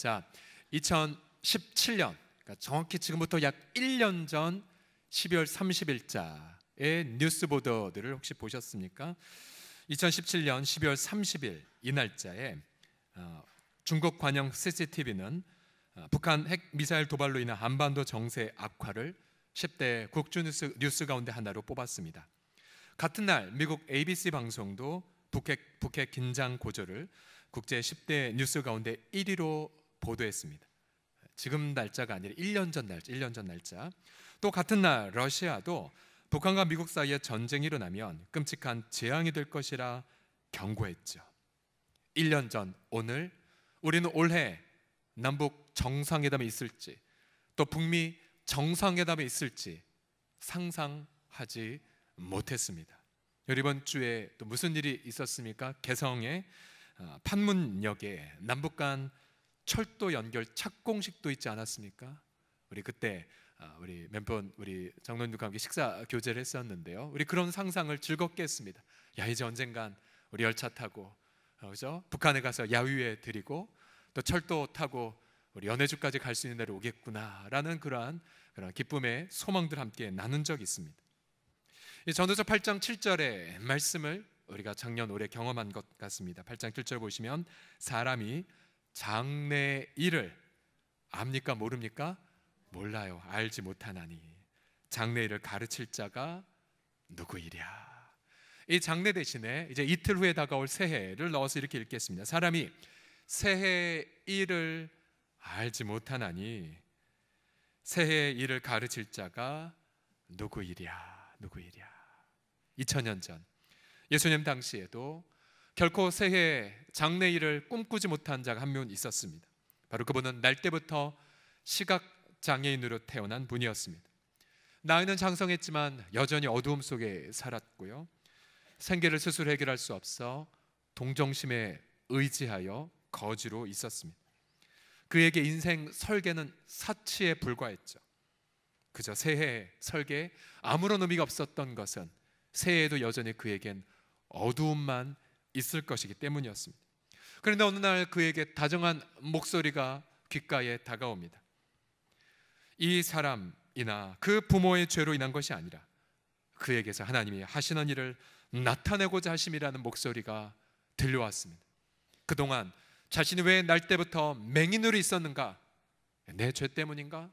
자, 2017년 그러니까 정확히 지금부터 약 1년 전 12월 30일자의 뉴스 보도들을 혹시 보셨습니까? 2017년 12월 30일 이 날짜에 어, 중국 관영 CCTV는 어, 북한 핵 미사일 도발로 인한 한반도 정세 악화를 10대 국주뉴스 뉴스 가운데 하나로 뽑았습니다. 같은 날 미국 ABC 방송도 북핵 북핵 긴장 고조를 국제 10대 뉴스 가운데 1위로 보도했습니다. 지금 날짜가 아니라 1년 전 날짜, 1년 전 날짜. 또 같은 날 러시아도 북한과 미국 사이에 전쟁이 일어나면 끔찍한 재앙이 될 것이라 경고했죠. 1년 전 오늘 우리는 올해 남북 정상회담이 있을지 또 북미 정상회담이 있을지 상상하지 못했습니다. 이번 주에 또 무슨 일이 있었습니까? 개성의 어, 판문역에 남북 간 철도 연결 착공식도 있지 않았습니까? 우리 그때 아, 우리 멤버 우리 장로님과 함께 식사 교제를 했었는데요. 우리 그런 상상을 즐겁게 했습니다. 야 이제 언젠간 우리 열차 타고 어, 그죠? 북한에 가서 야유회 드리고 또 철도 타고 우리 연해주까지 갈 수 있는 날이 오겠구나라는 그러한 그런 기쁨의 소망들 함께 나눈 적이 있습니다. 전도서 8장 7절의 말씀을 우리가 작년 올해 경험한 것 같습니다. 8장 7절 보시면 사람이 장래 일을 압니까 모릅니까? 몰라요. 알지 못하나니 장래 일을 가르칠 자가 누구이랴. 이 장래 대신에 이제 이틀 후에 다가올 새해를 넣어서 이렇게 읽겠습니다. 사람이 새해 일을 알지 못하나니 새해 일을 가르칠 자가 누구이랴 누구이랴 2000년 전 예수님 당시에도 결코 새해 장례일을 꿈꾸지 못한 자가 한 명 있었습니다. 바로 그분은 날 때부터 시각 장애인으로 태어난 분이었습니다. 나이는 장성했지만 여전히 어두움 속에 살았고요. 생계를 스스로 해결할 수 없어 동정심에 의지하여 거지로 있었습니다. 그에게 인생 설계는 사치에 불과했죠. 그저 새해 설계 아무런 의미가 없었던 것은 새해에도 여전히 그에겐 어두움만 있을 것이기 때문이었습니다. 그런데 어느 날 그에게 다정한 목소리가 귓가에 다가옵니다. 이 사람이나 그 부모의 죄로 인한 것이 아니라 그에게서 하나님이 하시는 일을 나타내고자 하심이라는 목소리가 들려왔습니다. 그동안 자신이 왜 날 때부터 맹인으로 있었는가? 내 죄 때문인가?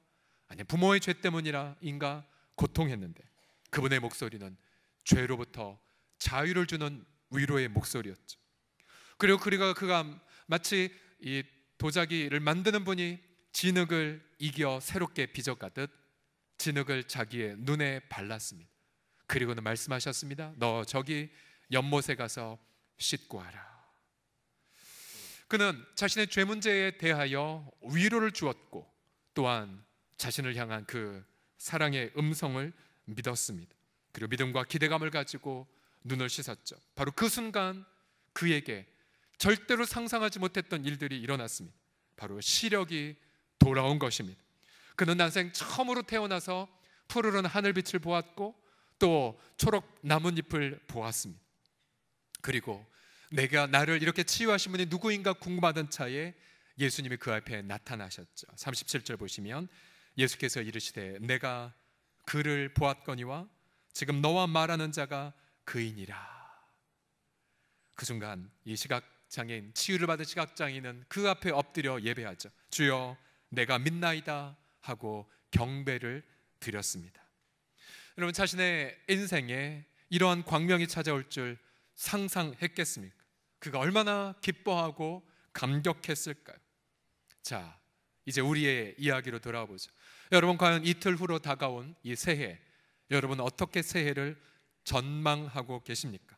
아니 부모의 죄 때문이라인가 고통했는데 그분의 목소리는 죄로부터 자유를 주는 위로의 목소리였죠. 그리고 그리가 그가 마치 이 도자기를 만드는 분이 진흙을 이겨 새롭게 빚어가듯 진흙을 자기의 눈에 발랐습니다. 그리고는 말씀하셨습니다. 너 저기 연못에 가서 씻고 하라. 그는 자신의 죄 문제에 대하여 위로를 주었고 또한 자신을 향한 그 사랑의 음성을 믿었습니다. 그리고 믿음과 기대감을 가지고 눈을 씻었죠. 바로 그 순간 그에게 절대로 상상하지 못했던 일들이 일어났습니다. 바로 시력이 돌아온 것입니다. 그는 난생 처음으로 태어나서 푸르른 하늘빛을 보았고 또 초록 나뭇잎을 보았습니다. 그리고 내가 나를 이렇게 치유하신 분이 누구인가 궁금하던 차에 예수님이 그 앞에 나타나셨죠. 37절 보시면 예수께서 이르시되 내가 그를 보았거니와 지금 너와 말하는 자가 그이라그 순간 이 시각장애인 치유를 받은 시각장애인은 그 앞에 엎드려 예배하죠. 주여 내가 믿나이다 하고 경배를 드렸습니다. 여러분 자신의 인생에 이러한 광명이 찾아올 줄 상상했겠습니까? 그가 얼마나 기뻐하고 감격했을까요? 자, 이제 우리의 이야기로 돌아보죠. 여러분 과연 이틀 후로 다가온 이 새해, 여러분 어떻게 새해를 전망하고 계십니까?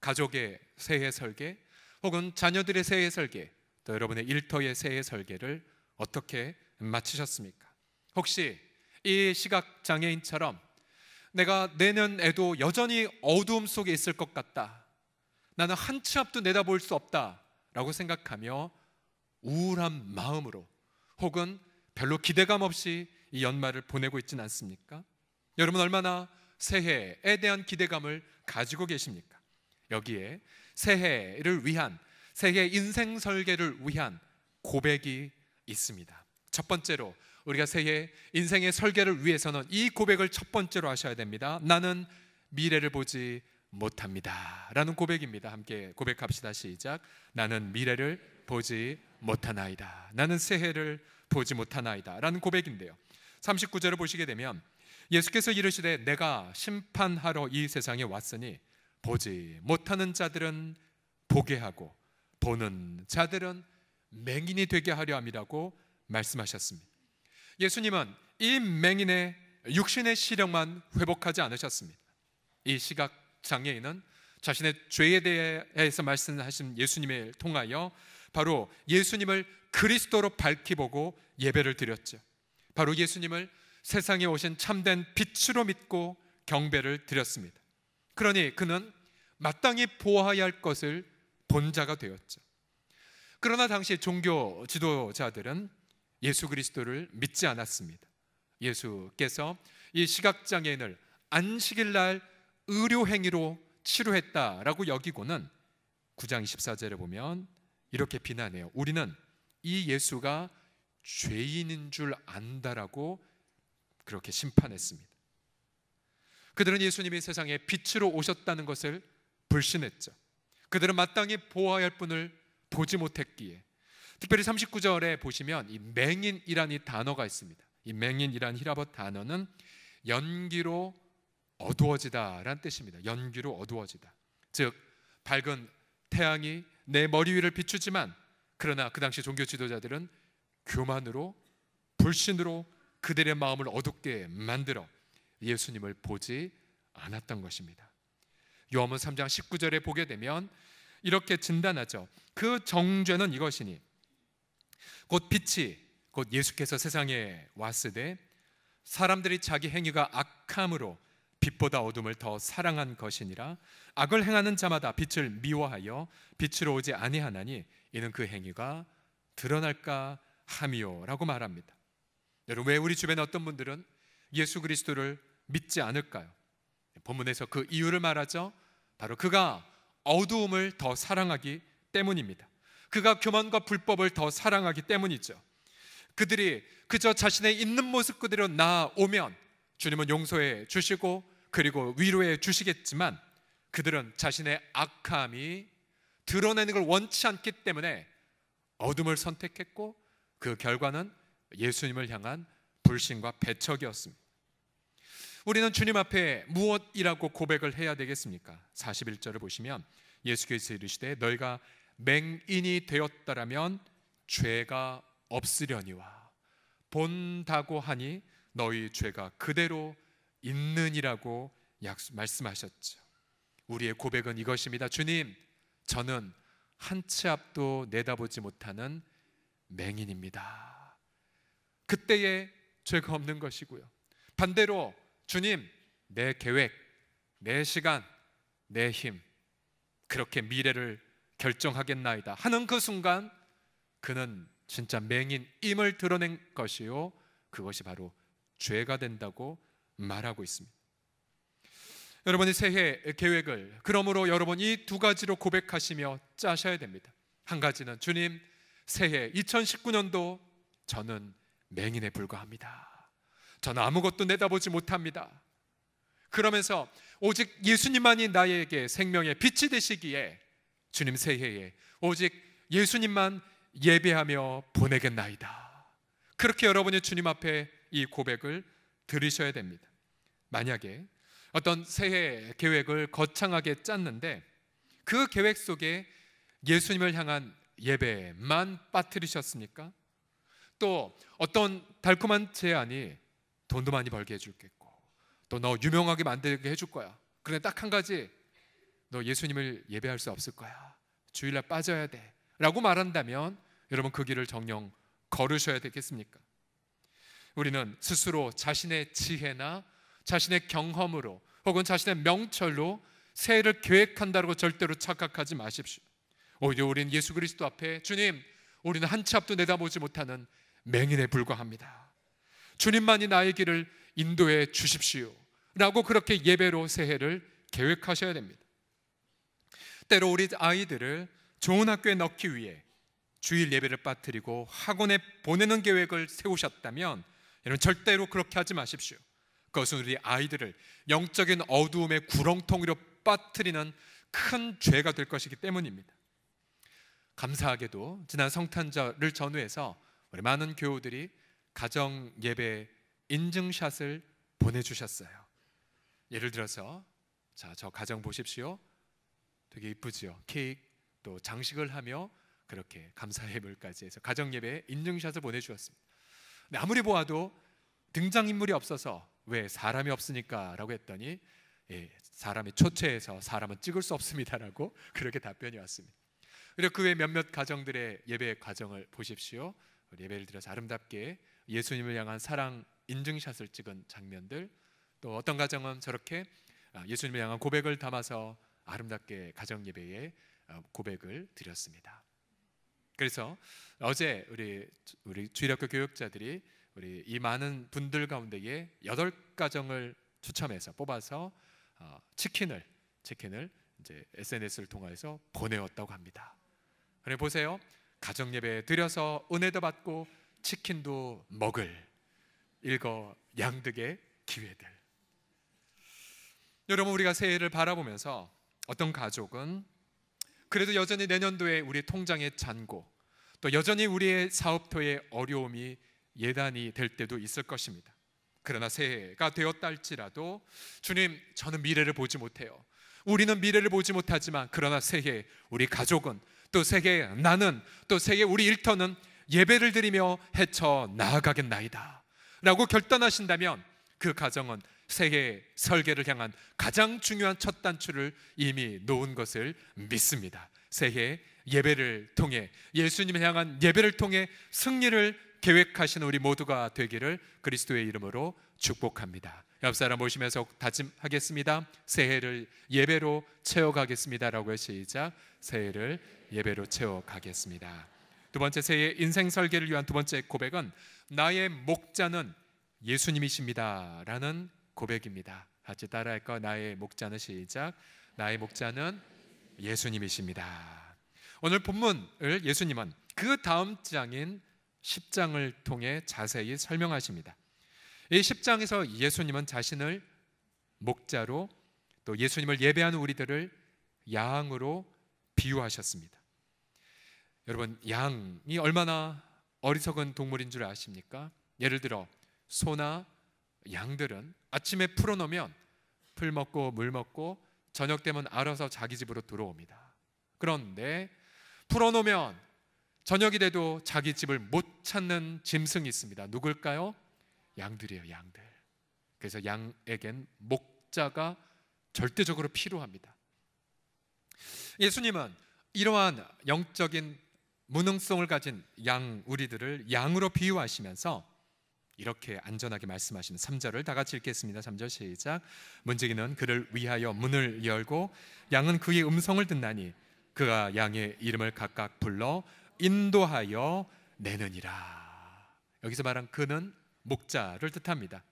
가족의 새해 설계 혹은 자녀들의 새해 설계 또 여러분의 일터의 새해 설계를 어떻게 마치셨습니까? 혹시 이 시각 장애인처럼 내가 내년에도 여전히 어두움 속에 있을 것 같다. 나는 한 치 앞도 내다볼 수 없다라고 생각하며 우울한 마음으로 혹은 별로 기대감 없이 이 연말을 보내고 있진 않습니까? 여러분 얼마나 새해에 대한 기대감을 가지고 계십니까? 여기에 새해를 위한 새해 인생 설계를 위한 고백이 있습니다. 첫 번째로 우리가 새해 인생의 설계를 위해서는 이 고백을 첫 번째로 하셔야 됩니다. 나는 미래를 보지 못합니다. 라는 고백입니다. 함께 고백합시다. 시작. 나는 미래를 보지 못하나이다. 나는 새해를 보지 못하나이다. 라는 고백인데요. 39절을 보시게 되면 예수께서 이르시되 내가 심판하러 이 세상에 왔으니 보지 못하는 자들은 보게 하고 보는 자들은 맹인이 되게 하려 함이라고 말씀하셨습니다. 예수님은 이 맹인의 육신의 시력만 회복하지 않으셨습니다. 이 시각 장애인은 자신의 죄에 대해서 말씀하신 예수님을 통하여 바로 예수님을 그리스도로 밝히 보고 예배를 드렸죠. 바로 예수님을 세상에 오신 참된 빛으로 믿고 경배를 드렸습니다. 그러니 그는 마땅히 보아야 할 것을 본 자가 되었죠. 그러나 당시 종교 지도자들은 예수 그리스도를 믿지 않았습니다. 예수께서 이 시각장애인을 안식일 날 의료행위로 치료했다라고 여기고는 9장 24절에 보면 이렇게 비난해요. 우리는 이 예수가 죄인인 줄 안다라고 그렇게 심판했습니다. 그들은 예수님이 세상에 빛으로 오셨다는 것을 불신했죠. 그들은 마땅히 보아야 할 분을 보지 못했기에 특별히 39절에 보시면 이 맹인이라는 단어가 있습니다. 이 맹인이란 히라버 단어는 연기로 어두워지다라는 뜻입니다. 연기로 어두워지다. 즉 밝은 태양이 내 머리 위를 비추지만 그러나 그 당시 종교 지도자들은 교만으로 불신으로 그들의 마음을 어둡게 만들어 예수님을 보지 않았던 것입니다. 요한복 3장 19절에 보게 되면 이렇게 진단하죠. 그 정죄는 이것이니 곧 빛이 곧 예수께서 세상에 왔으되 사람들이 자기 행위가 악함으로 빛보다 어둠을 더 사랑한 것이니라 악을 행하는 자마다 빛을 미워하여 빛으로 오지 아니하나니 이는 그 행위가 드러날까 함이요라고 말합니다. 여러분 왜 우리 주변에 어떤 분들은 예수 그리스도를 믿지 않을까요? 본문에서 그 이유를 말하죠. 바로 그가 어두움을 더 사랑하기 때문입니다. 그가 교만과 불법을 더 사랑하기 때문이죠. 그들이 그저 자신의 있는 모습 그대로 나오면 주님은 용서해 주시고 그리고 위로해 주시겠지만 그들은 자신의 악함이 드러내는 걸 원치 않기 때문에 어둠을 선택했고 그 결과는 예수님을 향한 불신과 배척이었습니다. 우리는 주님 앞에 무엇이라고 고백을 해야 되겠습니까? 41절을 보시면 예수께서 이르시되 너희가 맹인이 되었다라면 죄가 없으려니와 본다고 하니 너희 죄가 그대로 있느니라고 약수, 말씀하셨죠. 우리의 고백은 이것입니다. 주님, 저는 한 치 앞도 내다보지 못하는 맹인입니다. 그때에 죄가 없는 것이고요. 반대로 주님, 내 계획, 내 시간, 내 힘, 그렇게 미래를 결정하겠나이다 하는 그 순간 그는 진짜 맹인임을 드러낸 것이요. 그것이 바로 죄가 된다고 말하고 있습니다. 여러분의 새해 계획을 그러므로 여러분 이두 가지로 고백하시며 짜셔야 됩니다. 한 가지는 주님 새해 2019년도 저는 맹인에 불과합니다. 저는 아무것도 내다보지 못합니다. 그러면서 오직 예수님만이 나에게 생명의 빛이 되시기에 주님 새해에 오직 예수님만 예배하며 보내겠나이다. 그렇게 여러분이 주님 앞에 이 고백을 들으셔야 됩니다. 만약에 어떤 새해 계획을 거창하게 짰는데 그 계획 속에 예수님을 향한 예배만 빠뜨리셨습니까? 또 어떤 달콤한 제안이 돈도 많이 벌게 해줄겠고 또 너 유명하게 만들게 해줄 거야. 그런데 딱 한 가지 너 예수님을 예배할 수 없을 거야. 주일날 빠져야 돼. 라고 말한다면 여러분 그 길을 정령 걸으셔야 되겠습니까? 우리는 스스로 자신의 지혜나 자신의 경험으로 혹은 자신의 명철로 새해를 계획한다고 절대로 착각하지 마십시오. 오히려 우리는 예수 그리스도 앞에 주님, 우리는 한 치 앞도 내다보지 못하는 맹인에 불과합니다. 주님만이 나의 길을 인도해 주십시오. 라고 그렇게 예배로 새해를 계획하셔야 됩니다. 때로 우리 아이들을 좋은 학교에 넣기 위해 주일 예배를 빠뜨리고 학원에 보내는 계획을 세우셨다면 여러분 절대로 그렇게 하지 마십시오. 그것은 우리 아이들을 영적인 어두움의 구렁텅이로 빠뜨리는 큰 죄가 될 것이기 때문입니다. 감사하게도 지난 성탄절을 전후해서 우리 많은 교우들이 가정 예배 인증샷을 보내주셨어요. 예를 들어서 자저 가정 보십시오. 되게 이쁘지요. 케이크 또 장식을 하며 그렇게 감사 예물까지 해서 가정 예배 인증샷을 보내주었습니다. 근데 아무리 보아도 등장 인물이 없어서 왜 사람이 없으니까라고 했더니 예, 사람이 초췌해서 사람은 찍을 수 없습니다라고 그렇게 답변이 왔습니다. 그리고 그 외 몇몇 가정들의 예배 과정을 보십시오. 예배를 드려서 아름답게 예수님을 향한 사랑 인증샷을 찍은 장면들 또 어떤 가정은 저렇게 아, 예수님을 향한 고백을 담아서 아름답게 가정 예배에 어, 고백을 드렸습니다. 그래서 어제 우리 우리 주일학교 교육자들이 우리 이 많은 분들 가운데에 여덟 가정을 추첨해서 뽑아서 어, 치킨을 치킨을 이제 SNS를 통해서 보내었다고 합니다. 그래 보세요. 가정 예배 드려서 은혜도 받고 치킨도 먹을 일거 양득의 기회들. 여러분 우리가 새해를 바라보면서 어떤 가족은 그래도 여전히 내년도에 우리 통장의 잔고 또 여전히 우리의 사업터의 어려움이 예단이 될 때도 있을 것입니다. 그러나 새해가 되었다 할지라도 주님 저는 미래를 보지 못해요. 우리는 미래를 보지 못하지만 그러나 새해 우리 가족은 또 세계 나는 또 세계 우리 일터는 예배를 드리며 헤쳐 나아가겠나이다. 라고 결단하신다면 그 가정은 세계 설계를 향한 가장 중요한 첫 단추를 이미 놓은 것을 믿습니다. 세계 예배를 통해 예수님을 향한 예배를 통해 승리를 계획하신 우리 모두가 되기를 그리스도의 이름으로 축복합니다. 옆사람 모시면서 다짐하겠습니다. 새해를 예배로 채워가겠습니다라고 시작. 새해를 예배로 채워가겠습니다. 두 번째 새해 인생 설계를 위한 두 번째 고백은 나의 목자는 예수님이십니다라는 고백입니다. 같이 따라할까? 나의 목자는 시작. 나의 목자는 예수님이십니다. 오늘 본문을 예수님은 그 다음 장인 10장을 통해 자세히 설명하십니다. 이 10장에서 예수님은 자신을 목자로 또 예수님을 예배하는 우리들을 양으로 비유하셨습니다. 여러분, 양이 얼마나 어리석은 동물인 줄 아십니까? 예를 들어 소나 양들은 아침에 풀어놓으면 풀 먹고 물 먹고 저녁 되면 알아서 자기 집으로 들어옵니다. 그런데 풀어놓으면 저녁이 돼도 자기 집을 못 찾는 짐승이 있습니다. 누굴까요? 양들이에요, 양들. 그래서 양에겐 목자가 절대적으로 필요합니다. 예수님은 이러한 영적인 무능성을 가진 양 우리들을 양으로 비유하시면서 이렇게 안전하게 말씀하시는 3절을 다 같이 읽겠습니다. 3절 시작. 문지기는 그를 위하여 문을 열고 양은 그의 음성을 듣나니 그가 양의 이름을 각각 불러 인도하여 내느니라. 여기서 말한 그는 목자를 뜻합니다.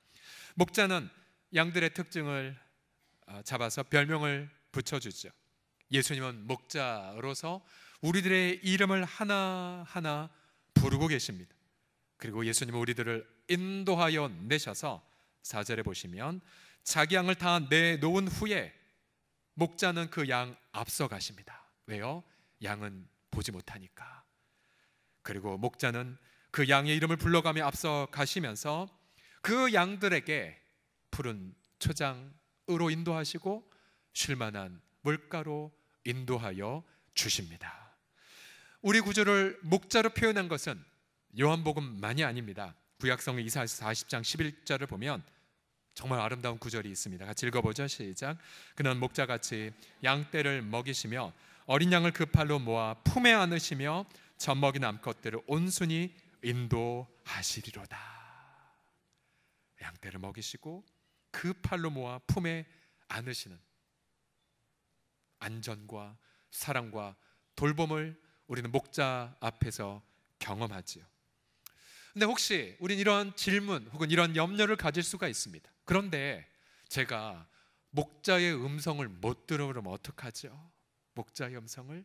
목자는 양들의 특징을 어, 잡아서 별명을 붙여주죠. 예수님은 목자로서 우리들의 이름을 하나하나 부르고 계십니다. 그리고 예수님은 우리들을 인도하여 내셔서 사절에 보시면 자기 양을 다 내놓은 후에 목자는 그 양 앞서 가십니다. 왜요? 양은 보지 못하니까. 그리고 목자는 그 양의 이름을 불러가며 앞서 가시면서 그 양들에게 푸른 초장으로 인도하시고 쉴만한 물가로 인도하여 주십니다. 우리 구조를 목자로 표현한 것은 요한복음만이 아닙니다. 구약성의 이사에서 40장 11절을 보면 정말 아름다운 구절이 있습니다. 같이 읽어보죠. 시작. 그는 목자같이 양 떼를 먹이시며 어린 양을 그 팔로 모아 품에 안으시며 젖먹인 암컷들을 온순히 인도하시리로다. 양떼를 먹이시고 그 팔로 모아 품에 안으시는 안전과 사랑과 돌봄을 우리는 목자 앞에서 경험하지요. 근데 혹시 우린 이런 질문 혹은 이런 염려를 가질 수가 있습니다. 그런데 제가 목자의 음성을 못 들으면 어떡하죠? 목자의 음성을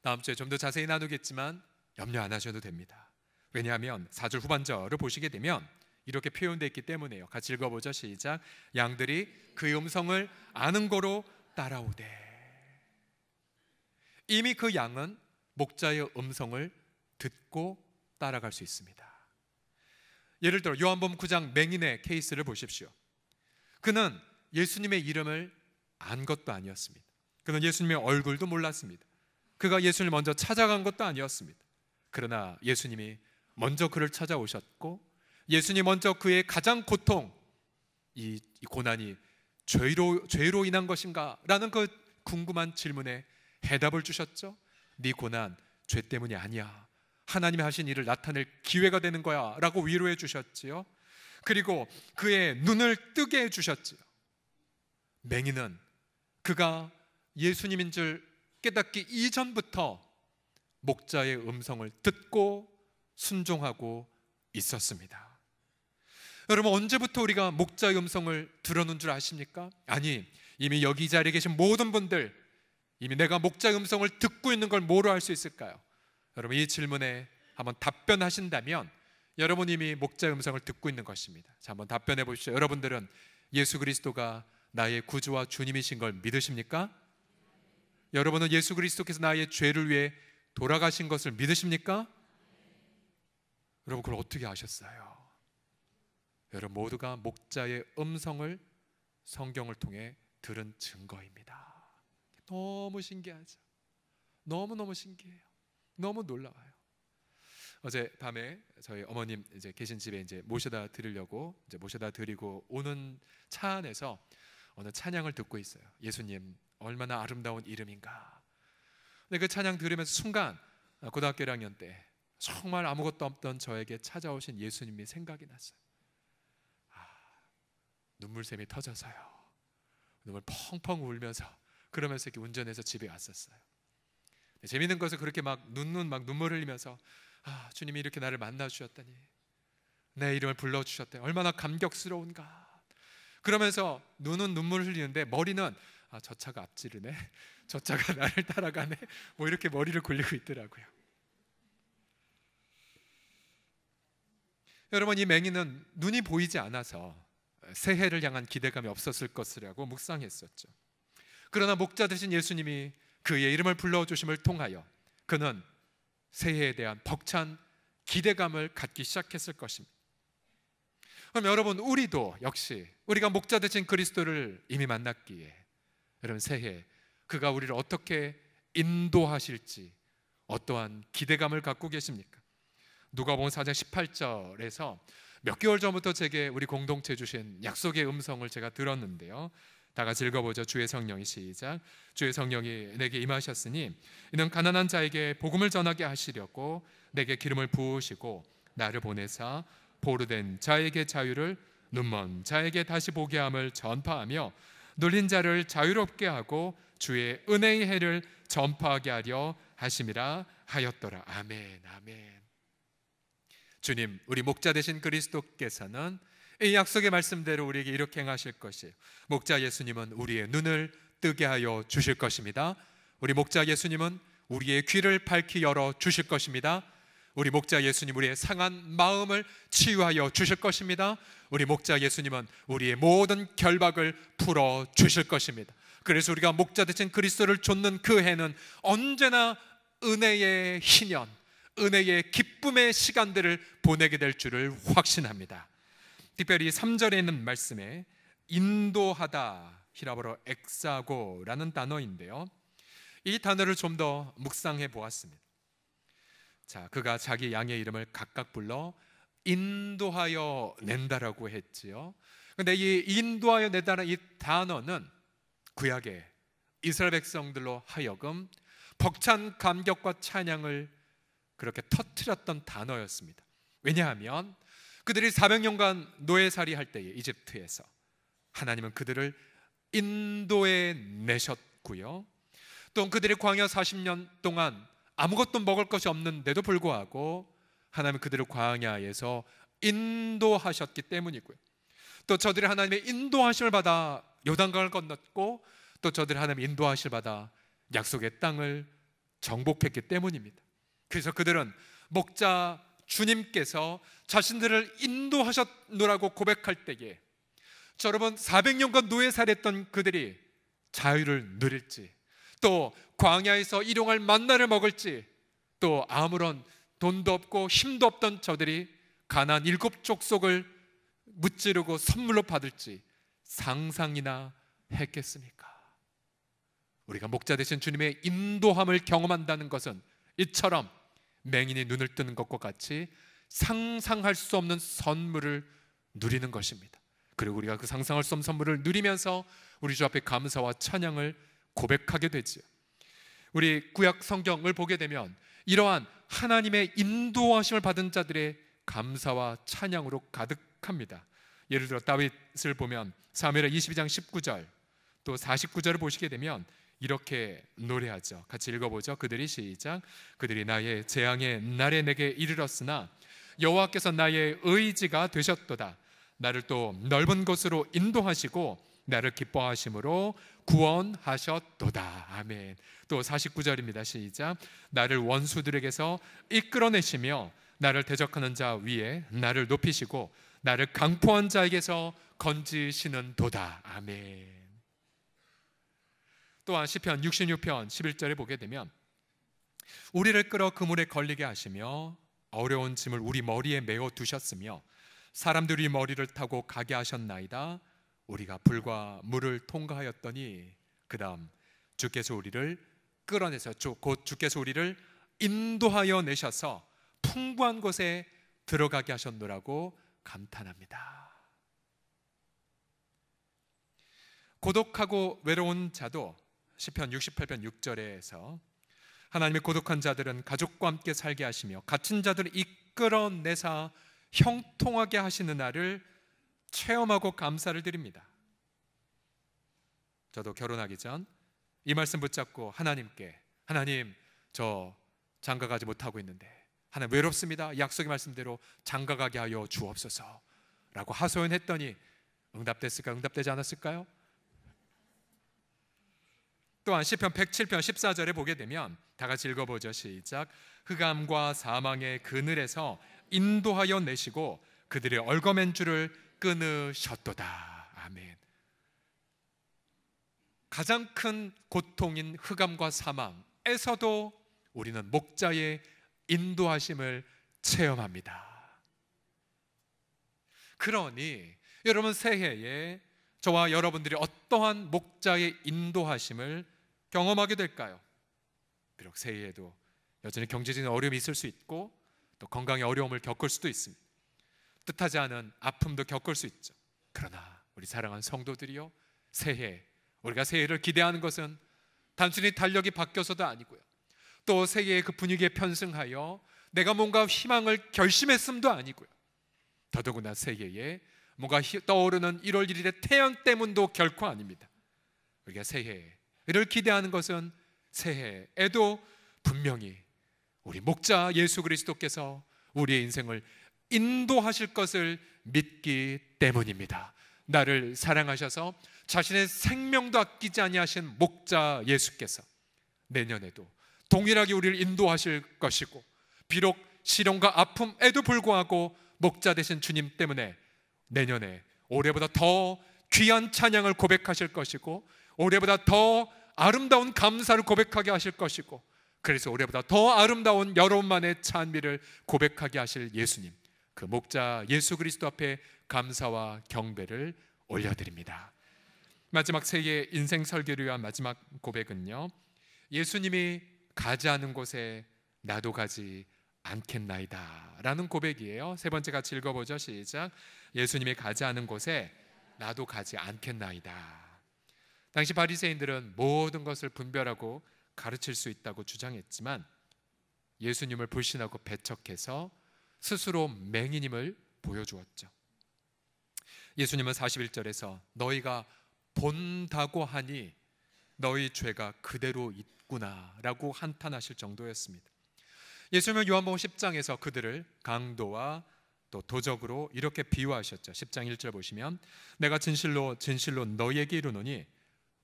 다음 주에 좀 더 자세히 나누겠지만 염려 안 하셔도 됩니다. 왜냐하면 4절 후반절을 보시게 되면 이렇게 표현되어 있기 때문에요. 같이 읽어보자. 시작. 양들이 그 음성을 아는 거로 따라오되. 이미 그 양은 목자의 음성을 듣고 따라갈 수 있습니다. 예를 들어 요한복음 9장 맹인의 케이스를 보십시오. 그는 예수님의 이름을 안 것도 아니었습니다. 그는 예수님의 얼굴도 몰랐습니다. 그가 예수님을 먼저 찾아간 것도 아니었습니다. 그러나 예수님이 먼저 그를 찾아오셨고 예수님 먼저 그의 가장 고통 이, 고난이 죄로 죄로 인한 것인가라는 그 궁금한 질문에 해답을 주셨죠. 네 고난 죄 때문이 아니야. 하나님이 하신 일을 나타낼 기회가 되는 거야. 라고 위로해 주셨지요. 그리고 그의 눈을 뜨게 해 주셨지요. 맹인은 그가 예수님인 줄 깨닫기 이전부터 목자의 음성을 듣고 순종하고 있었습니다. 여러분 언제부터 우리가 목자의 음성을 들었는 줄 아십니까? 아니 이미 여기 자리에 계신 모든 분들 이미 내가 목자의 음성을 듣고 있는 걸 뭐로 알수 있을까요? 여러분 이 질문에 한번 답변하신다면 여러분 이미 목자의 음성을 듣고 있는 것입니다. 자 한번 답변해 보시오 여러분들은 예수 그리스도가 나의 구주와 주님이신 걸 믿으십니까? 여러분은 예수 그리스도께서 나의 죄를 위해 돌아가신 것을 믿으십니까? 여러분 그걸 어떻게 아셨어요? 여러분 모두가 목자의 음성을 성경을 통해 들은 증거입니다. 너무 신기하죠. 너무너무 신기해요. 너무 놀라워요. 어제 밤에 저희 어머님 이제 계신 집에 이제 모셔다 드리려고 이제 모셔다 드리고 오는 차 안에서 어느 찬양을 듣고 있어요. 예수님 얼마나 아름다운 이름인가. 근데 네, 그 찬양 들으면서 순간 아, 고등학교 1학년 때 정말 아무것도 없던 저에게 찾아오신 예수님이 생각이 났어요. 아, 눈물샘이 터져서요. 눈물 펑펑 울면서 그러면서 이렇게 운전해서 집에 왔었어요. 네, 재밌는 것은 그렇게 막 눈눈 막 눈물 흘리면서 아, 주님이 이렇게 나를 만나 주셨다니 내 이름을 불러 주셨대 얼마나 감격스러운가. 그러면서 눈은 눈물 흘리는데 머리는 아, 저 차가 앞지르네. 저 차가 나를 따라가네. 뭐 이렇게 머리를 굴리고 있더라고요. 여러분 이 맹인은 눈이 보이지 않아서 새해를 향한 기대감이 없었을 것이라고 묵상했었죠. 그러나 목자 되신 예수님이 그의 이름을 불러 주심을 통하여 그는 새해에 대한 벅찬 기대감을 갖기 시작했을 것입니다. 그럼 여러분 우리도 역시 우리가 목자 되신 그리스도를 이미 만났기에 여러분 새해 그가 우리를 어떻게 인도하실지 어떠한 기대감을 갖고 계십니까? 누가복음 4장 18절에서 몇 개월 전부터 제게 우리 공동체 주신 약속의 음성을 제가 들었는데요. 다 같이 읽어보죠. 주의 성령이 시작. 주의 성령이 내게 임하셨으니 이는 가난한 자에게 복음을 전하게 하시려고 내게 기름을 부으시고 나를 보내사 보르된 자에게 자유를 눈먼 자에게 다시 보게 함을 전파하며 눌린 자를 자유롭게 하고 주의 은혜의 해를 전파하게 하려 하심이라 하였더라. 아멘. 아멘. 주님, 우리 목자 되신 그리스도께서는 이 약속의 말씀대로 우리에게 이렇게 행하실 것이에요. 목자 예수님은 우리의 눈을 뜨게 하여 주실 것입니다. 우리 목자 예수님은 우리의 귀를 밝히 열어 주실 것입니다. 우리 목자 예수님 우리의 상한 마음을 치유하여 주실 것입니다. 우리 목자 예수님은 우리의 모든 결박을 풀어 주실 것입니다. 그래서 우리가 목자 대신 그리스도를 좇는 그 해는 언제나 은혜의 희년, 은혜의 기쁨의 시간들을 보내게 될 줄을 확신합니다. 특별히 3절에 있는 말씀에 인도하다 히라보로 엑사고라는 단어인데요. 이 단어를 좀 더 묵상해 보았습니다. 자, 그가 자기 양의 이름을 각각 불러 인도하여 낸다라고 했지요. 근데 이 인도하여 낸다는 이 단어는 구약의 이스라엘 백성들로 하여금 벅찬 감격과 찬양을 그렇게 터트렸던 단어였습니다. 왜냐하면 그들이 400년간 노예살이 할 때에 이집트에서 하나님은 그들을 인도에 내셨고요. 또 그들이 광야 40년 동안 아무것도 먹을 것이 없는데도 불구하고 하나님은 그들을 광야에서 인도하셨기 때문이고요. 또 저들이 하나님의 인도하심을 받아 요단강을 건넜고 또 저들이 하나님의 인도하심을 받아 약속의 땅을 정복했기 때문입니다. 그래서 그들은 목자 주님께서 자신들을 인도하셨노라고 고백할 때에 여러분 400년간 노예 살했던 그들이 자유를 누릴지 또 광야에서 일용할 만나를 먹을지 또 아무런 돈도 없고 힘도 없던 저들이 가난 일곱 족속을 무찌르고 선물로 받을지 상상이나 했겠습니까? 우리가 목자 되신 주님의 인도함을 경험한다는 것은 이처럼 맹인이 눈을 뜨는 것과 같이 상상할 수 없는 선물을 누리는 것입니다. 그리고 우리가 그 상상할 수 없는 선물을 누리면서 우리 주 앞에 감사와 찬양을 고백하게 되지요. 우리 구약 성경을 보게 되면 이러한 하나님의 인도하심을 받은 자들의 감사와 찬양으로 가득합니다. 예를 들어 다윗을 보면 사무엘 22장 19절 또 49절을 보시게 되면 이렇게 노래하죠. 같이 읽어보죠. 그들이 시작. 그들이 나의 재앙의 날에 내게 이르렀으나 여호와께서 나의 의지가 되셨도다. 나를 또 넓은 곳으로 인도하시고 나를 기뻐하심으로 구원하셨도다. 아멘. 또 49절입니다. 시작. 나를 원수들에게서 이끌어내시며 나를 대적하는 자 위에 나를 높이시고 나를 강포한 자에게서 건지시는 도다. 아멘. 또한 시편 66편 11절에 보게 되면 우리를 끌어 그물에 걸리게 하시며 어려운 짐을 우리 머리에 메어 두셨으며 사람들이 머리를 타고 가게 하셨나이다. 우리가 불과 물을 통과하였더니 그다음 주께서 우리를 끌어내서 곧 주께서 우리를 인도하여 내셔서 풍부한 곳에 들어가게 하셨노라고 감탄합니다. 고독하고 외로운 자도 시편 68편 6절에서 하나님의 고독한 자들은 가족과 함께 살게 하시며 갇힌 자들을 이끌어내사 형통하게 하시는 날을 체험하고 감사를 드립니다. 저도 결혼하기 전 이 말씀 붙잡고 하나님께 하나님 저 장가 가지 못하고 있는데 하나님 외롭습니다. 약속의 말씀대로 장가 가게 하여 주옵소서라고 하소연했더니 응답됐을까 응답되지 않았을까요? 또한 시편 107편 14절에 보게 되면 다 같이 읽어보죠 시작 흑암과 사망의 그늘에서 인도하여 내시고 그들의 얼거맨 줄을 끊으셨도다. 아멘. 가장 큰 고통인 흑암과 사망에서도 우리는 목자의 인도하심을 체험합니다. 그러니 여러분 새해에 저와 여러분들이 어떠한 목자의 인도하심을 경험하게 될까요? 비록 새해에도 여전히 경제적인 어려움이 있을 수 있고 또 건강의 어려움을 겪을 수도 있습니다. 뜻하지 않은 아픔도 겪을 수 있죠. 그러나 우리 사랑하는 성도들이요. 새해 우리가 새해를 기대하는 것은 단순히 달력이 바뀌어서도 아니고요. 또 세계의 그 분위기에 편승하여 내가 뭔가 희망을 결심했음도 아니고요. 더더구나 세계에 뭔가 떠오르는 1월 1일의 태양 때문도 결코 아닙니다. 우리가 새해를 기대하는 것은 새해에도 분명히 우리 목자 예수 그리스도께서 우리의 인생을 인도하실 것을 믿기 때문입니다. 나를 사랑하셔서 자신의 생명도 아끼지 아니하신 목자 예수께서 내년에도 동일하게 우리를 인도하실 것이고 비록 시련과 아픔에도 불구하고 목자 되신 주님 때문에 내년에 올해보다 더 귀한 찬양을 고백하실 것이고 올해보다 더 아름다운 감사를 고백하게 하실 것이고 그래서 올해보다 더 아름다운 여러분만의 찬미를 고백하게 하실 예수님 그 목자 예수 그리스도 앞에 감사와 경배를 올려드립니다. 마지막 세계 인생 설교를 위한 마지막 고백은요. 예수님이 가지 않은 곳에 나도 가지 않겠나이다 라는 고백이에요 세 번째 같이 읽어보죠 시작 예수님이 가지 않은 곳에 나도 가지 않겠나이다 당시 바리새인들은 모든 것을 분별하고 가르칠 수 있다고 주장했지만 예수님을 불신하고 배척해서 스스로 맹인임을 보여주었죠. 예수님은 41절에서 너희가 본다고 하니 너희 죄가 그대로 있구나라고 한탄하실 정도였습니다. 예수님은 요한복음 10장에서 그들을 강도와 또 도적으로 이렇게 비유하셨죠. 10장 1절 보시면 내가 진실로 진실로 너에게 이르노니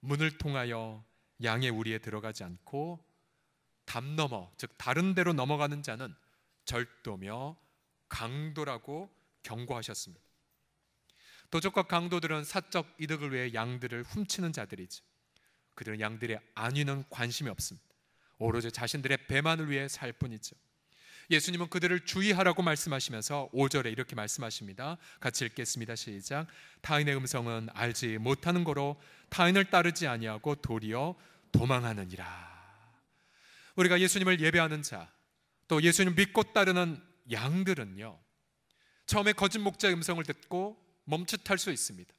문을 통하여 양의 우리에 들어가지 않고 담 넘어 즉 다른 데로 넘어가는 자는 절도며 강도라고 경고하셨습니다. 도적과 강도들은 사적 이득을 위해 양들을 훔치는 자들이죠. 그들은 양들의 안위는 관심이 없습니다. 오로지 자신들의 배만을 위해 살 뿐이죠. 예수님은 그들을 주의하라고 말씀하시면서 5절에 이렇게 말씀하십니다. 같이 읽겠습니다. 시작. 타인의 음성은 알지 못하는 거로 타인을 따르지 아니하고 도리어 도망하느니라. 우리가 예수님을 예배하는 자, 또 예수님 믿고 따르는 양들은요. 처음에 거짓 목자의 음성을 듣고 멈칫할 수 있습니다.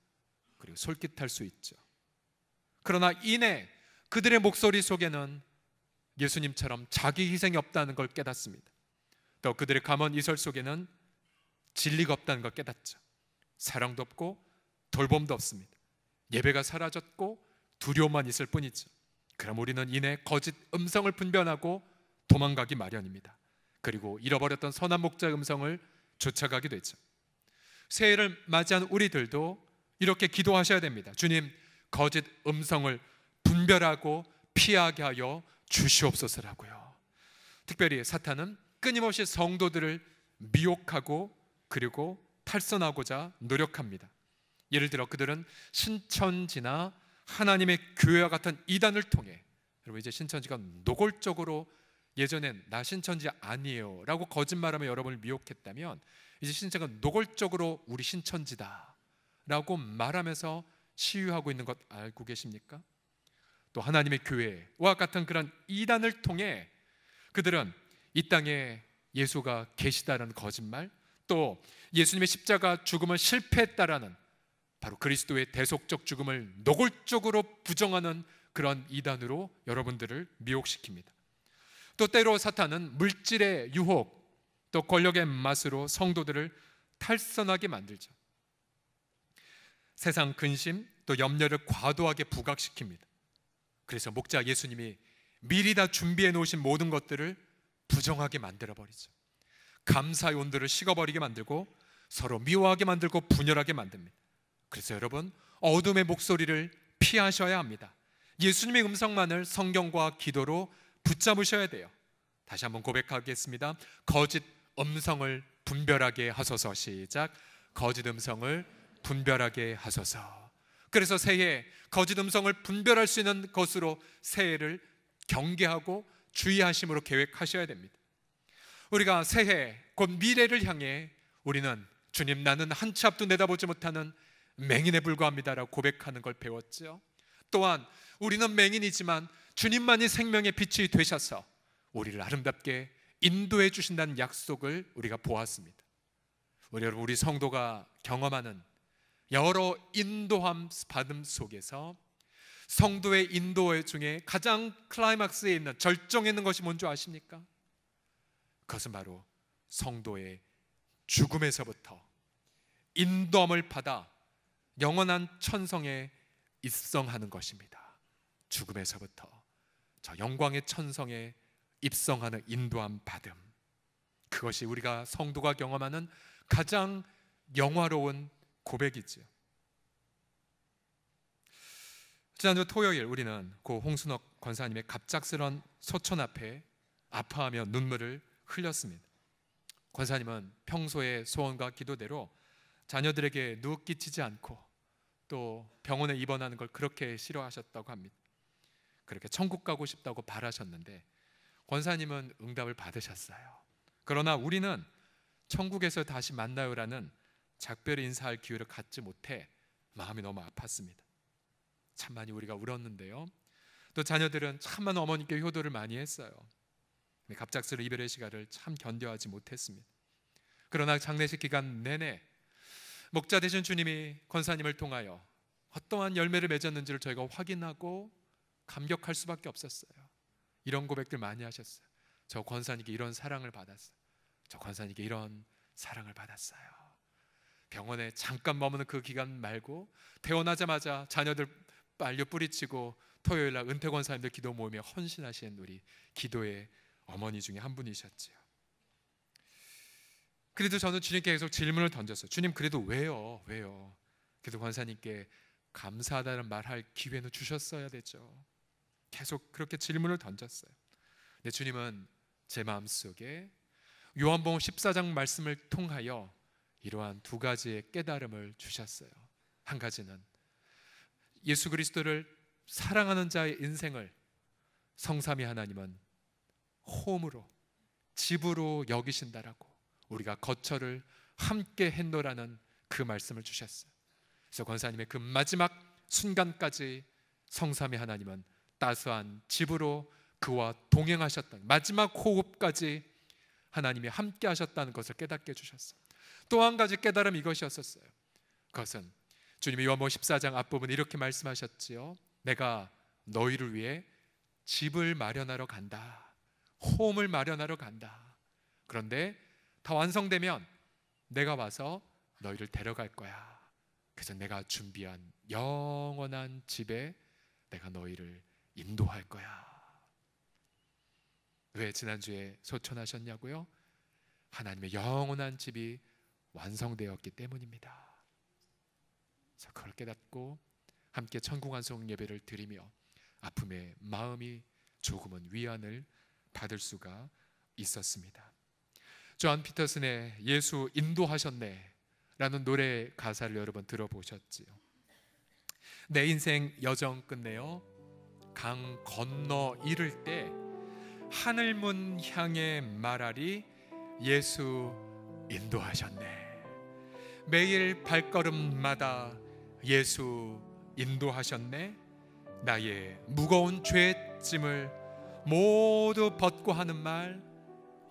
그리고 솔깃할 수 있죠. 그러나 이내 그들의 목소리 속에는 예수님처럼 자기 희생이 없다는 걸 깨닫습니다. 또 그들의 감언 이설 속에는 진리가 없다는 걸 깨닫죠. 사랑도 없고 돌봄도 없습니다. 예배가 사라졌고 두려움만 있을 뿐이죠. 그럼 우리는 이내 거짓 음성을 분별하고 도망가기 마련입니다. 그리고 잃어버렸던 선한 목자 음성을 쫓아가게 되죠. 새해를 맞이한 우리들도 이렇게 기도하셔야 됩니다. 주님, 거짓 음성을 분별하고 피하게 하여 주시옵소서라고요. 특별히 사탄은 끊임없이 성도들을 미혹하고 그리고 탈선하고자 노력합니다. 예를 들어 그들은 신천지나 하나님의 교회와 같은 이단을 통해 여러분 이제 신천지가 노골적으로 예전엔 나 신천지 아니에요 라고 거짓말하며 여러분을 미혹했다면 이제 신천지가 노골적으로 우리 신천지다 라고 말하면서 시유하고 있는 것 알고 계십니까? 또 하나님의 교회와 같은 그런 이단을 통해 그들은 이 땅에 예수가 계시다는 거짓말 또 예수님의 십자가 죽음은 실패했다라는 바로 그리스도의 대속적 죽음을 노골적으로 부정하는 그런 이단으로 여러분들을 미혹시킵니다. 또 때로 사탄은 물질의 유혹, 또 권력의 맛으로 성도들을 탈선하게 만들죠. 세상 근심 또 염려를 과도하게 부각시킵니다. 그래서 목자 예수님이 미리 다 준비해 놓으신 모든 것들을 부정하게 만들어 버리죠. 감사의 온도를 식어버리게 만들고 서로 미워하게 만들고 분열하게 만듭니다. 그래서 여러분 어둠의 목소리를 피하셔야 합니다. 예수님의 음성만을 성경과 기도로 붙잡으셔야 돼요. 다시 한번 고백하겠습니다. 거짓 음성을 분별하게 하소서 시작. 거짓 음성을 분별하게 하소서. 그래서 새해 거짓 음성을 분별할 수 있는 것으로 새해를 경계하고 주의하심으로 계획하셔야 됩니다. 우리가 새해 곧 미래를 향해 우리는 주님 나는 한치 앞도 내다보지 못하는 맹인에 불과합니다라고 고백하는 걸 배웠죠. 또한 우리는 맹인이지만 주님만이 생명의 빛이 되셔서 우리를 아름답게 인도해 주신다는 약속을 우리가 보았습니다. 우리 여러분 우리 성도가 경험하는 여러 인도함 받음 속에서 성도의 인도 중에 가장 클라이막스에 있는 절정에 있는 것이 뭔지 아십니까? 그것은 바로 성도의 죽음에서부터 인도함을 받아 영원한 천성에 입성하는 것입니다. 죽음에서부터 저 영광의 천성에 입성하는 인도함 받음. 그것이 우리가 성도가 경험하는 가장 영화로운 고백이지요. 지난주 토요일 우리는 고 홍순옥 권사님의 갑작스런 소천 앞에 아파하며 눈물을 흘렸습니다. 권사님은 평소의 소원과 기도대로 자녀들에게 누 끼치지 않고 또 병원에 입원하는 걸 그렇게 싫어하셨다고 합니다. 그렇게 천국 가고 싶다고 바라셨는데 권사님은 응답을 받으셨어요. 그러나 우리는 천국에서 다시 만나요라는 작별 인사할 기회를 갖지 못해 마음이 너무 아팠습니다. 참 많이 우리가 울었는데요. 또 자녀들은 참 많은 어머니께 효도를 많이 했어요. 갑작스러운 이별의 시간을 참 견뎌하지 못했습니다. 그러나 장례식 기간 내내 목자 되신 주님이 권사님을 통하여 어떠한 열매를 맺었는지를 저희가 확인하고 감격할 수밖에 없었어요. 이런 고백들 많이 하셨어요. 저 권사님께 이런 사랑을 받았어요. 저 권사님께 이런 사랑을 받았어요. 병원에 잠깐 머무는 그 기간 말고 퇴원하자마자 자녀들 빨려 뿌리치고 토요일 날 은퇴 권사님들 기도 모임에 헌신하신 우리 기도의 어머니 중에 한 분이셨지요. 그래도 저는 주님께 계속 질문을 던졌어요. 주님 그래도 왜요? 왜요? 그래도 권사님께 감사하다는 말 할 기회는 주셨어야 됐죠. 계속 그렇게 질문을 던졌어요. 근데 주님은 제 마음속에 요한복음 14장 말씀을 통하여 이러한 두 가지의 깨달음을 주셨어요. 한 가지는 예수 그리스도를 사랑하는 자의 인생을 성삼위 하나님은 홈으로 집으로 여기신다라고 우리가 거처를 함께 했노라는 그 말씀을 주셨어요. 그래서 권사님의 그 마지막 순간까지 성삼위 하나님은 따스한 집으로 그와 동행하셨던 마지막 호흡까지 하나님이 함께 하셨다는 것을 깨닫게 해주셨어요. 또 한 가지 깨달음 이것이었어요 그것은 주님이 요한 14장 앞부분 이렇게 말씀하셨지요. 내가 너희를 위해 집을 마련하러 간다. 홈을 마련하러 간다. 그런데 다 완성되면 내가 와서 너희를 데려갈 거야. 그래서 내가 준비한 영원한 집에 내가 너희를 인도할 거야. 왜 지난주에 소천하셨냐고요? 하나님의 영원한 집이 완성되었기 때문입니다. 그 그걸 깨닫고 함께 천국 완성 예배를 드리며 아픔의 마음이 조금은 위안을 받을 수가 있었습니다. 존 피터슨의 예수 인도하셨네 라는 노래 가사를 여러분 들어보셨지요. 내 인생 여정 끝내요. 강 건너 이를 때 하늘문 향해 말하리 예수 인도하셨네. 매일 발걸음마다 예수 인도하셨네. 나의 무거운 죄 짐을 모두 벗고 하는 말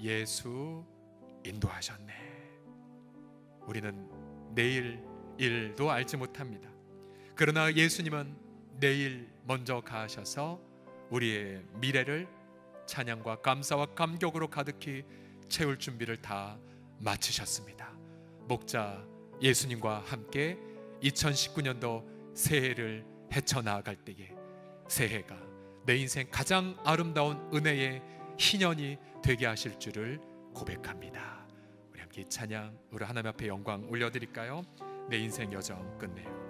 예수 인도하셨네. 우리는 내일 일도 알지 못합니다. 그러나 예수님은 내일 먼저 가셔서 우리의 미래를 찬양과 감사와 감격으로 가득히 채울 준비를 다 마치셨습니다. 목자 예수님과 함께 2019년도 새해를 헤쳐나갈 때에 새해가 내 인생 가장 아름다운 은혜의 희년이 되게 하실 줄을 고백합니다. 우리 함께 찬양으로 하나님 앞에 영광 올려드릴까요? 내 인생 여정 끝내요.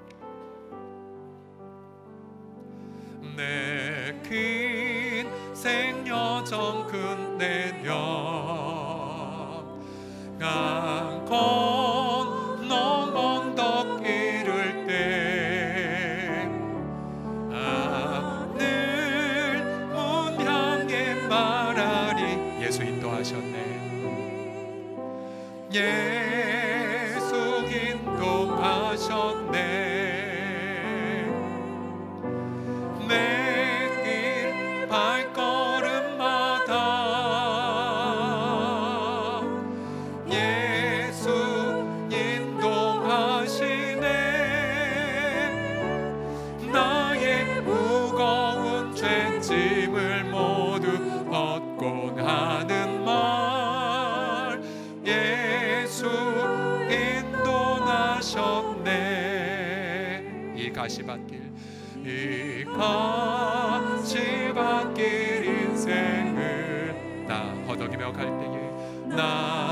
내긴 생여정 끝내려 강건 넘은 덕 이를 때 하늘 문 향해 말하리 예수 인도하셨네 예. 이 같이 바뀔 인생을 나 허덕이며 갈 때에 나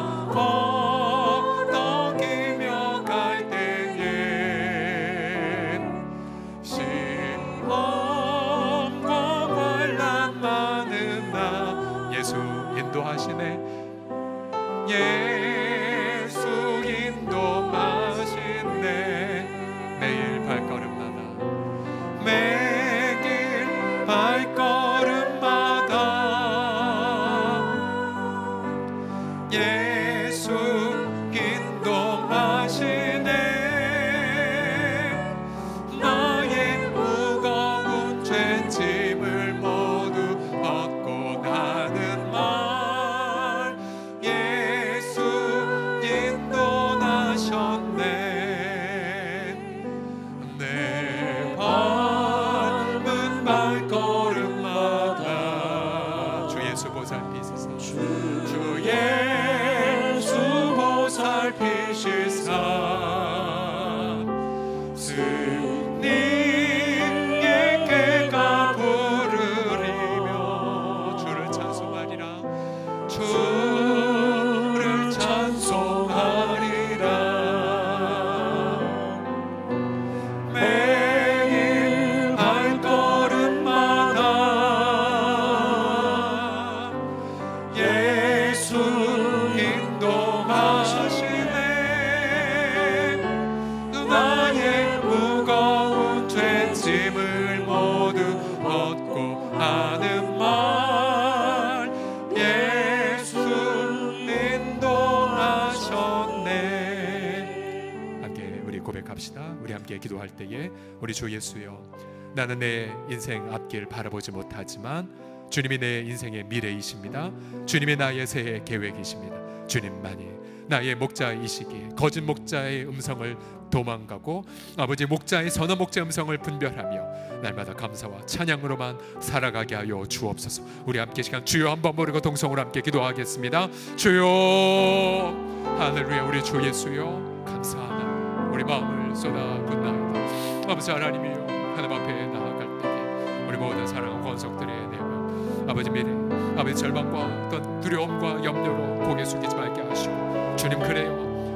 우리 주 예수여 나는 내 인생 앞길 바라보지 못하지만 주님이 내 인생의 미래이십니다 주님이 나의 새해 계획이십니다 주님만이 나의 목자이시기에 거짓 목자의 음성을 도망가고 아버지 목자의 선한 목자 음성을 분별하며 날마다 감사와 찬양으로만 살아가게 하여 주옵소서 우리 함께 시간 주여 한번 모르고 동성으로 함께 기도하겠습니다 주여 하늘위에 우리 주 예수여 감사하나 우리 마음을 쏟아 붓나요 아버지 하나님이요 하나님 앞에 나아갈 때에 우리 모든 사랑과 권속들의 내면 아버지 미래 아버지 절망과 어떤 두려움과 염려로 고개 숙이지 말게 하시고 주님 그래요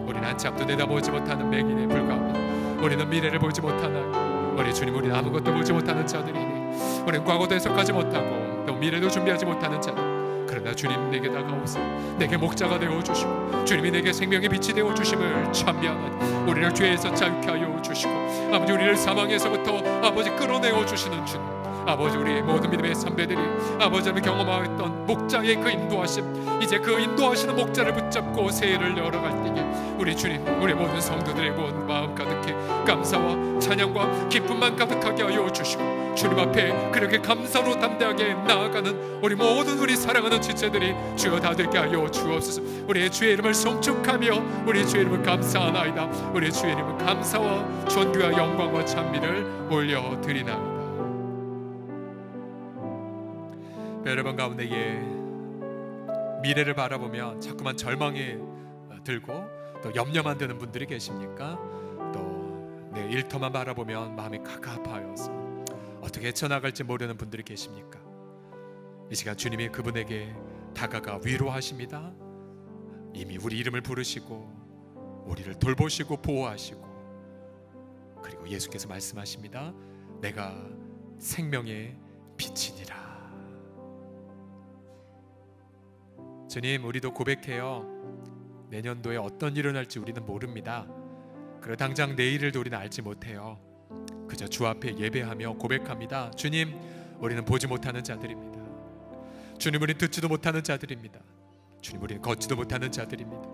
우리는 한앞도 내다보지 못하는 맹인에 불과하며 우리는 미래를 보지 못하나 우리 주님 우리는 아무것도 보지 못하는 자들이니 우리는 과거도 해석하지 못하고 또 미래도 준비하지 못하는 자들 날마다 주님 내게 다가오사 내게 목자가 되어 주시고 주님이 내게 생명의 빛이 되어 주심을 찬미하나 우리를 죄에서 자유케 하여 주시고 아버지 우리를 사망에서부터 아버지 끌어내어 주시는 주님 아버지 우리 모든 믿음의 선배들이 아버지를 경험하였던 목자의 그 인도하심 이제 그 인도하시는 목자를 붙잡고 새해를 열어갈 때에 우리 주님 우리 모든 성도들의 모든 마음 가득히 감사와 찬양과 기쁨만 가득하게 하여 주시고 주님 앞에 그렇게 감사로 담대하게 나아가는 우리 모든 우리 사랑하는 지체들이 주여 다 되게 하여 주옵소서 우리의 주의 이름을 송축하며 우리 주의 이름을 감사하나이다 우리 주의 이름을 감사와 존귀와 영광과 찬미를 올려드리나이다 여러분 가운데 예, 미래를 바라보면 자꾸만 절망이 들고 또 염려만 되는 분들이 계십니까? 내 네, 일터만 바라보면 마음이 가깝하여서 어떻게 헤쳐나갈지 모르는 분들이 계십니까? 이 시간 주님이 그분에게 다가가 위로하십니다. 이미 우리 이름을 부르시고 우리를 돌보시고 보호하시고 그리고 예수께서 말씀하십니다. 내가 생명의 빛이니라. 주님, 우리도 고백해요. 내년도에 어떤 일어날지 우리는 모릅니다. 그러고 당장 내일을 우리는 알지 못해요. 그저 주 앞에 예배하며 고백합니다. 주님, 우리는 보지 못하는 자들입니다. 주님, 우리는 듣지도 못하는 자들입니다. 주님, 우리는 걷지도 못하는 자들입니다.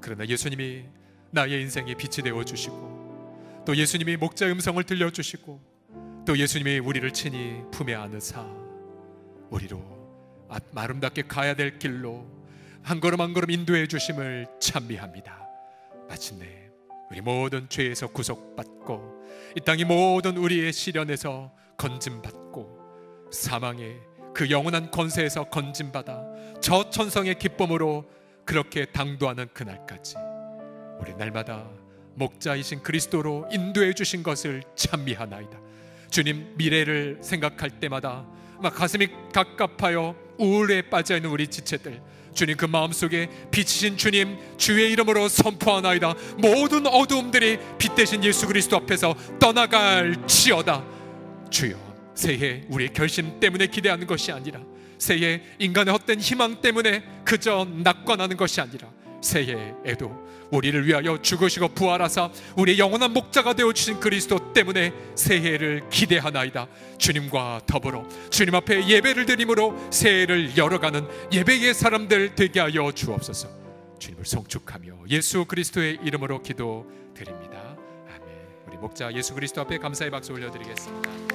그러나 예수님이 나의 인생에 빛이 되어 주시고 또 예수님이 목자 음성을 들려 주시고 또 예수님이 우리를 친히 품에 안으사 우리로 아름답게 가야 될 길로 한 걸음 한 걸음 인도해 주심을 찬미합니다. 마침내 우리 모든 죄에서 구속받고 이 땅이 모든 우리의 시련에서 건짐받고 사망의 그 영원한 권세에서 건짐받아 저 천성의 기쁨으로 그렇게 당도하는 그날까지 우리 날마다 목자이신 그리스도로 인도해 주신 것을 찬미하나이다. 주님 미래를 생각할 때마다 막 가슴이 갑갑하여 우울에 빠져 있는 우리 지체들 주님 그 마음속에 빛이신 주님 주의 이름으로 선포하나이다 모든 어두움들이 빛 대신 예수 그리스도 앞에서 떠나갈 지어다 주여 새해 우리의 결심 때문에 기대하는 것이 아니라 새해 인간의 헛된 희망 때문에 그저 낙관하는 것이 아니라 새해 에도 우리를 위하여 죽으시고 부활하사 우리의 영원한 목자가 되어 주신 그리스도 때문에 새해를 기대하나이다. 주님과 더불어 주님 앞에 예배를 드림으로 새해를 열어가는 예배의 사람들 되게 하여 주옵소서. 주님을 성축하며 예수 그리스도의 이름으로 기도드립니다. 아멘. 우리 목자 예수 그리스도 앞에 감사의 박수 올려드리겠습니다.